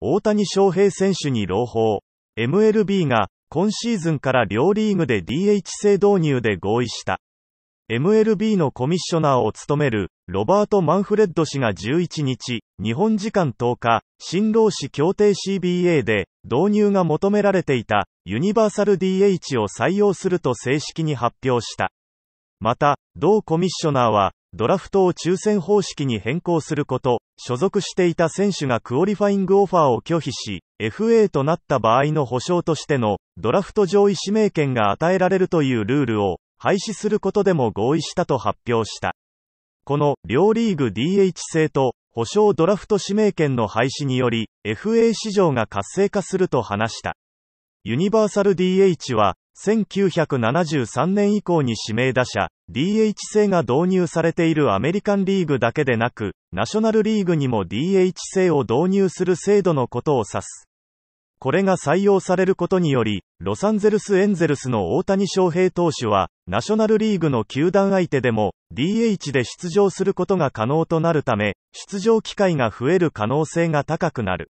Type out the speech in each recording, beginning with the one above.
大谷翔平選手に朗報。MLB が今シーズンから両リーグで DH 制導入で合意した。MLB のコミッショナーを務めるロバート・マンフレッド氏が11日、日本時間10日、新労使協定 CBA で導入が求められていたユニバーサル DH を採用すると正式に発表した。また、同コミッショナーはドラフトを抽選方式に変更すること、所属していた選手がクオリファイングオファーを拒否し、FA となった場合の保証としての、ドラフト上位指名権が与えられるというルールを、廃止することでも合意したと発表した。この、両リーグ DH 制と、保証ドラフト指名権の廃止により、FA 市場が活性化すると話した。ユニバーサル DH は、1973年以降に指名打者、DH 制が導入されているアメリカンリーグだけでなく、ナショナルリーグにも DH 制を導入する制度のことを指す。これが採用されることにより、ロサンゼルス・エンゼルスの大谷翔平投手は、ナショナルリーグの球団相手でも、DH で出場することが可能となるため、出場機会が増える可能性が高くなる。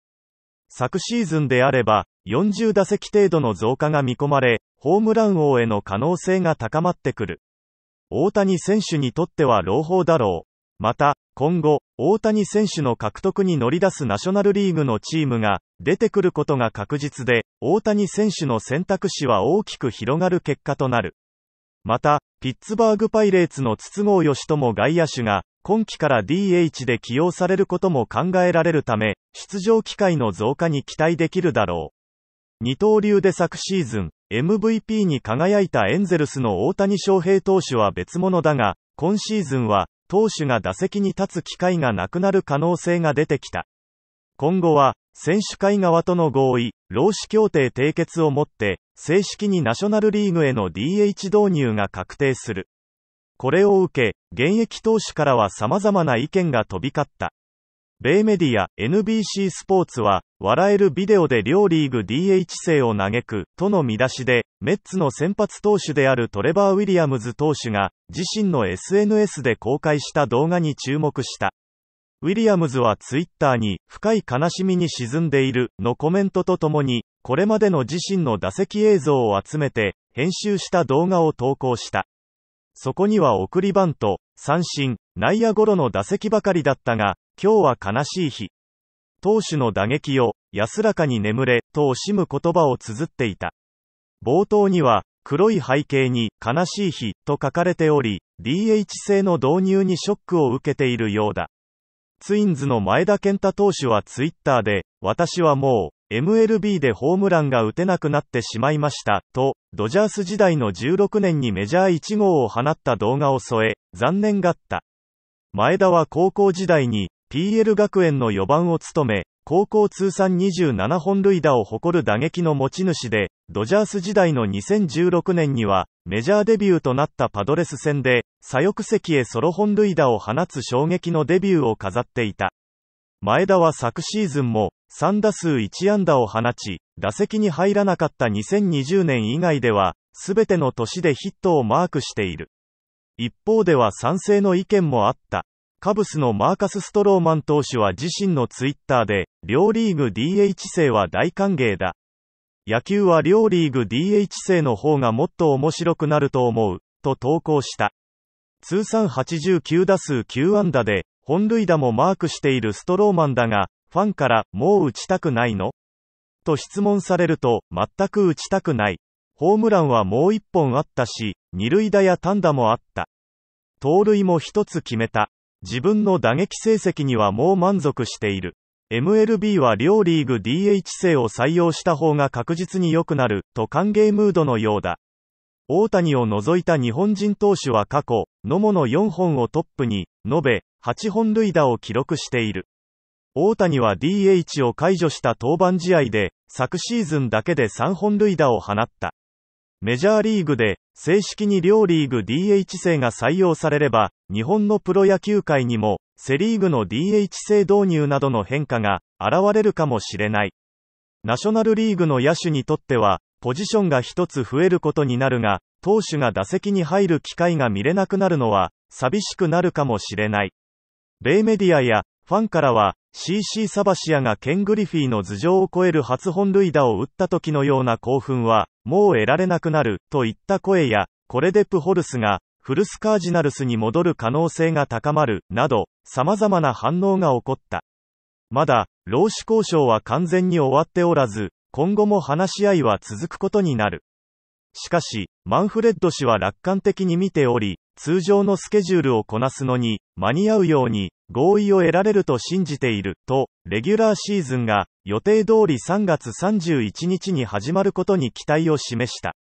昨シーズンであれば、40打席程度の増加が見込まれ、ホームラン王への可能性が高まってくる。大谷選手にとっては朗報だろう。また、今後、大谷選手の獲得に乗り出すナショナルリーグのチームが出てくることが確実で、大谷選手の選択肢は大きく広がる結果となる。また、ピッツバーグパイレーツの筒香義も外野手が、今季から DH で起用されることも考えられるため、出場機会の増加に期待できるだろう。二刀流で昨シーズン、MVP に輝いたエンゼルスの大谷翔平投手は別物だが、今シーズンは、投手が打席に立つ機会がなくなる可能性が出てきた。今後は、選手会側との合意、労使協定締結をもって、正式にナショナルリーグへの DH 導入が確定する。これを受け、現役投手からは様々な意見が飛び交った。米メディア、NBC スポーツは、笑えるビデオで両リーグ DH 制を嘆く、との見出しで、メッツの先発投手であるトレバー・ウィリアムズ投手が、自身の SNS で公開した動画に注目した。ウィリアムズはツイッターに、深い悲しみに沈んでいる、のコメントとともに、これまでの自身の打席映像を集めて、編集した動画を投稿した。そこには送りバント、三振、内野ゴロの打席ばかりだったが、今日は悲しい日。投手の打撃を、安らかに眠れ、と惜しむ言葉を綴っていた。冒頭には、黒い背景に、悲しい日、と書かれており、DH 制の導入にショックを受けているようだ。ツインズの前田健太投手はツイッターで、私はもう、MLB でホームランが打てなくなってしまいました、と、ドジャース時代の16年にメジャー1号を放った動画を添え、残念がった。前田は高校時代に、PL 学園の4番を務め、高校通算27本塁打を誇る打撃の持ち主で、ドジャース時代の2016年には、メジャーデビューとなったパドレス戦で、左翼席へソロ本塁打を放つ衝撃のデビューを飾っていた。前田は昨シーズンも、3打数1安打を放ち、打席に入らなかった2020年以外では、すべての年でヒットをマークしている。一方では賛成の意見もあった。カブスのマーカス・ストローマン投手は自身のツイッターで、両リーグ DH 制は大歓迎だ。野球は両リーグ DH 制の方がもっと面白くなると思う、と投稿した。通算89打数9安打で、本塁打もマークしているストローマンだが、ファンから、もう打ちたくないのと質問されると、全く打ちたくない。ホームランはもう一本あったし、二塁打や単打もあった。盗塁も一つ決めた。自分の打撃成績にはもう満足している。MLB は両リーグ DH 制を採用した方が確実に良くなる、と歓迎ムードのようだ。大谷を除いた日本人投手は過去、野茂の4本をトップに、延べ、8本塁打を記録している。大谷は DH を解除した登板試合で、昨シーズンだけで3本塁打を放った。メジャーリーグで、正式に両リーグ DH 制が採用されれば、日本のプロ野球界にも、セリーグの DH 制導入などの変化が現れるかもしれない。ナショナルリーグの野手にとっては、ポジションが一つ増えることになるが、投手が打席に入る機会が見れなくなるのは、寂しくなるかもしれない。米メディアや、ファンからは、CC サバシアがケン・グリフィーの頭上を超える初本塁打を打った時のような興奮は、もう得られなくなる、といった声や、これでプホルスが、フルスカージナルスに戻る可能性が高まる、など、様々な反応が起こった。まだ、労使交渉は完全に終わっておらず、今後も話し合いは続くことになる。しかし、マンフレッド氏は楽観的に見ており、通常のスケジュールをこなすのに、間に合うように、合意を得られると信じている、と、レギュラーシーズンが、予定通り3月31日に始まることに期待を示した。